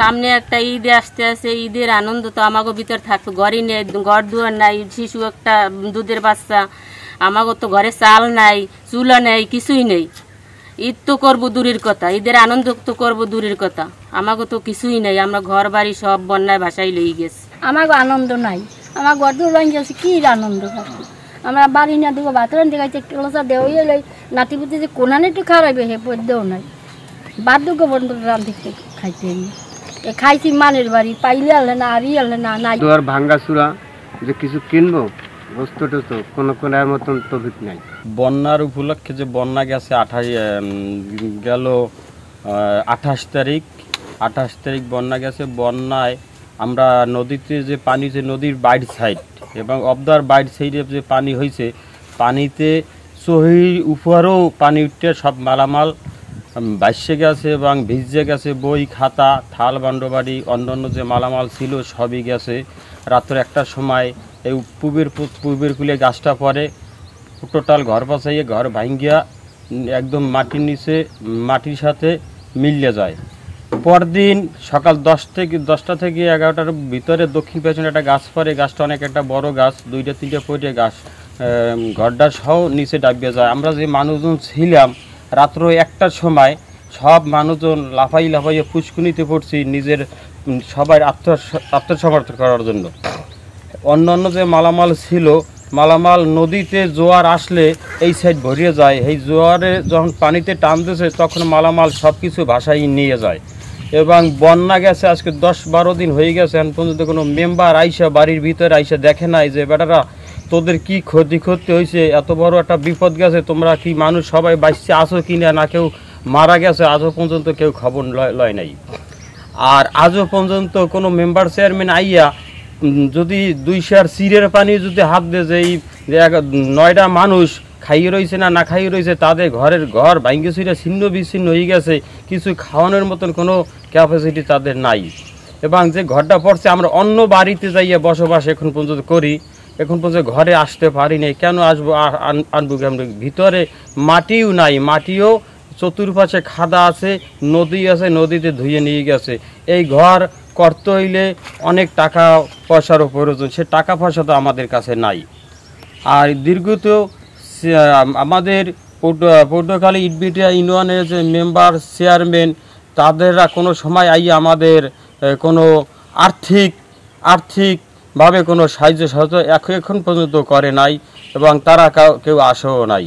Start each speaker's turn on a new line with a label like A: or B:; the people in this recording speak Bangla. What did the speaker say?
A: সামনে একটা ঈদে আসতে আসে ঈদের আনন্দ তো আমাকে ভিতর থাকতো ঘরই নেই ঘর দুয়ার নাই শিশু একটা দুধের বাচ্চা আমাকে তো ঘরে চাল নাই চুলা নেই কিছুই নেই ঈদ তো করবো দূরের কথা ঈদের আনন্দ তো করবো দূরের কথা আমাকে তো কিছুই নেই আমরা ঘর বাড়ি সব বন্যায় ভাষায় লেগে গেছে
B: আমাকে আনন্দ নাই আমার ঘর দূর ভাঙ গেছে কী আনন্দ আমরা বাড়ি না দিব রান্না দেখাইছে কেলসা দেওয়া লই নাতি পুতি যে কোনানে একটু খারাপ হে পদ্যও নাই বাদ দু বন্ধ রান্ধি খাইতে এ খাইছি মানের বাড়ি পাইলে আলে না আরই আলে না নাই তোর
C: ভাঙ্গা সুরা যে কিছু কিনবো বস্তু টস্ত কোনো কোনার মতন তফিক নাই বন্যার উপলক্ষে যে বন্যা গেছে আঠাশ গেল আঠাশ তারিখ আঠাশ তারিখ বন্যা গেছে বন্যায় আমরা নদীতে যে পানি যে নদীর বাইড সাইড এবং অবদার বাইড সাইডে যে পানি হয়েছে পানিতে সহি উপহারও পানি উঠতে সব মালামাল বাইসে গেছে এবং ভিজে গেছে বই খাতা থাল বান্ডবাড়ি অন্যান্য যে মালামাল ছিল সবই গেছে রাত্র একটা সময় এই পূবের পূবের কুলে গাছটা পরে টোটাল ঘর বাঁচাইয়ে ঘর ভাঙ্গিয়া একদম মাটির নিচে মাটির সাথে মিলিয়ে যায় পরদিন সকাল দশ থেকে দশটা থেকে এগারোটার ভিতরে দক্ষিণ পেছনে একটা গাছ পরে গাছটা অনেক একটা বড় গাছ দুইটা তিনটা পরে গাছ ঘরডা সহ নিচে ডাবিয়ে যায় আমরা যে মানুষজন ছিলাম রাত্র একটার সময় সব মানুষজন লাফাই লাফাইয়ে ফুসকুনিতে পড়ছি নিজের সবাই আত্ম আত্মসমর্থন করার জন্য অন্য অন্য যে মালামাল ছিল মালামাল নদীতে জোয়ার আসলে এই সাইড ভরিয়ে যায় এই জোয়ারে যখন পানিতে টান দিয়েছে তখন মালামাল সব কিছু ভাসাই নিয়ে যায় এবং বন্যা গেছে আজকে দশ বারো দিন হয়ে গেছে এখন পর্যন্ত কোনো মেম্বার আইসা বাড়ির ভিতরে আইসা দেখে নাই যে বেটারা তোদের কি ক্ষতি ক্ষতি হয়েছে এত বড় একটা বিপদ গেছে তোমরা কি মানুষ সবাই বাঁচছে আসো কি না না কেউ মারা গেছে আজও পর্যন্ত কেউ খবর লয় নাই আর আজও পর্যন্ত কোনো মেম্বার চেয়ারম্যান আইয়া যদি দুই শেয়ার সিরের পানি যদি হাত দেয় যে এই নয়টা মানুষ খাইয়ে রয়েছে না না খাইয়ে রয়েছে তাদের ঘরের ঘর ভাঙ্গে সুইটা ছিন্ন বিচ্ছিন্ন হয়ে গেছে কিছু খাওয়ানোর মতন কোনো ক্যাপাসিটি তাদের নাই এবং যে ঘরটা পড়ছে আমরা অন্য বাড়িতে যাইয়া বসবাস এখন পর্যন্ত করি এখন পর্যন্ত ঘরে আসতে পারি নাই কেন আসবো আনবো আমরা ভিতরে মাটিও নাই মাটিও চতুর্পাশে খাদা আছে নদী আছে নদীতে ধুয়ে নিয়ে গেছে এই ঘর করতে হইলে অনেক টাকা পয়সারও প্রয়োজন সে টাকা পয়সা তো আমাদের কাছে নাই আর দীর্ঘত আমাদের পৌটখালী ইটবিটিয়া ইউনিয়নের যে মেম্বার চেয়ারম্যান তাদেররা কোনো সময় আই আমাদের কোনো আর্থিক আর্থিকভাবে কোনো সাহায্য সহায়তা এখন পর্যন্ত করে নাই এবং তারা কেউ আসেও নাই